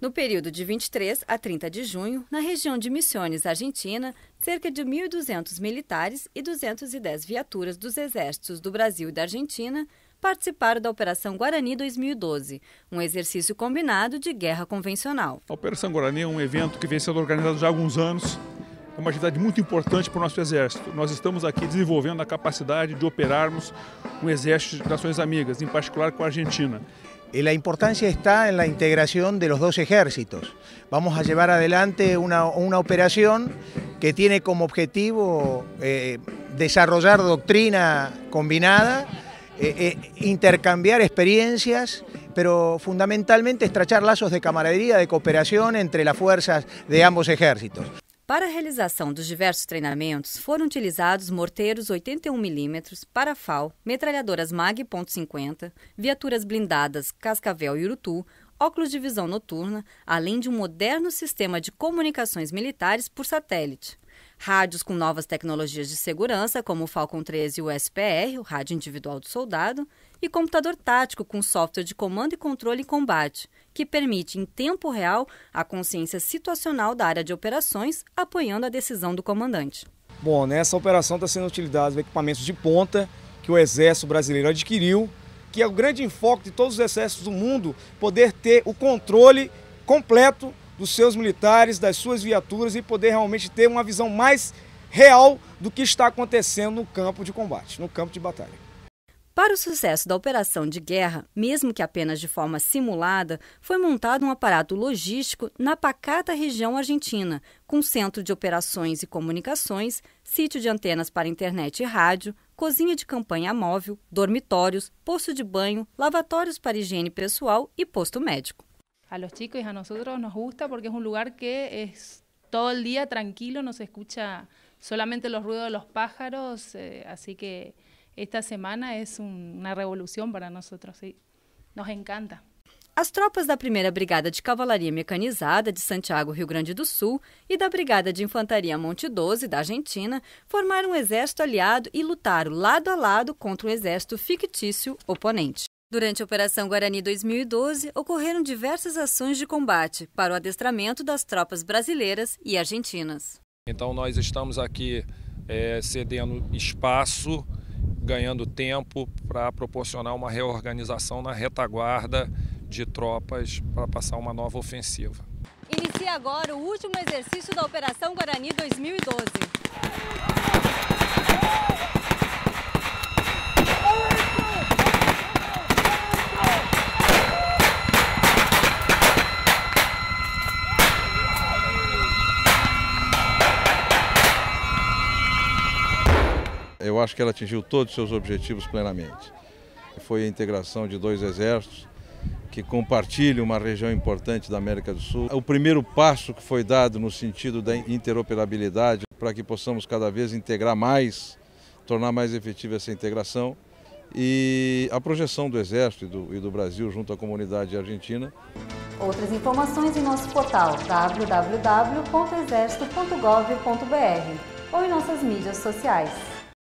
No período de 23 a 30 de junho, na região de Missões, Argentina, cerca de 1.200 militares e 210 viaturas dos exércitos do Brasil e da Argentina participaram da Operação Guarani 2012, um exercício combinado de guerra convencional. A Operação Guarani é um evento que vem sendo organizado já há alguns anos é uma atividade importante para nuestro ejército. Exército. estamos aquí desenvolvendo la capacidad de operarnos con um Exército de naciones Amigas, en em particular con Argentina. Eh, la importancia está en la integración de los dos ejércitos. Vamos a llevar adelante una, operación que tiene como objetivo eh, desarrollar doctrina combinada, eh, intercambiar experiencias, pero fundamentalmente estrechar lazos de camaradería, de cooperación entre las fuerzas de ambos ejércitos. Para a realização dos diversos treinamentos, foram utilizados morteiros 81mm, parafal, metralhadoras MAG.50, viaturas blindadas Cascavel e Urutu, óculos de visão noturna, além de um moderno sistema de comunicações militares por satélite. Rádios com novas tecnologias de segurança, como o Falcon 13 e o SPR, o rádio individual do soldado, e computador tático com software de comando e controle em combate, que permite em tempo real a consciência situacional da área de operações, apoiando a decisão do comandante. Bom, nessa operação está sendo utilizados equipamentos de ponta que o Exército Brasileiro adquiriu que é o grande enfoque de todos os exércitos do mundo, poder ter o controle completo dos seus militares, das suas viaturas e poder realmente ter uma visão mais real do que está acontecendo no campo de combate, no campo de batalha. Para o sucesso da operação de guerra, mesmo que apenas de forma simulada, foi montado um aparato logístico na pacata região argentina, com centro de operações e comunicações, sítio de antenas para internet e rádio, cozinha de campanha móvel, dormitórios, posto de banho, lavatórios para higiene pessoal e posto médico. A los chicos y a nós nos gusta porque é um lugar que é todo o dia tranquilo, Não se escucha solamente os ruidos de pájaros, eh, que esta semana é uma revolução para nós. sí. Nos encanta. As tropas da 1 Brigada de Cavalaria Mecanizada de Santiago, Rio Grande do Sul, e da Brigada de Infantaria Monte 12, da Argentina, formaram um exército aliado e lutaram lado a lado contra um exército fictício oponente. Durante a Operação Guarani 2012, ocorreram diversas ações de combate para o adestramento das tropas brasileiras e argentinas. Então, nós estamos aqui é, cedendo espaço, ganhando tempo para proporcionar uma reorganização na retaguarda de tropas para passar uma nova ofensiva. Inicia agora o último exercício da Operação Guarani 2012. Eu acho que ela atingiu todos os seus objetivos plenamente. Foi a integração de dois exércitos, que compartilha uma região importante da América do Sul. O primeiro passo que foi dado no sentido da interoperabilidade para que possamos cada vez integrar mais, tornar mais efetiva essa integração e a projeção do Exército e do, e do Brasil junto à comunidade argentina. Outras informações em nosso portal www.exercito.gov.br ou em nossas mídias sociais.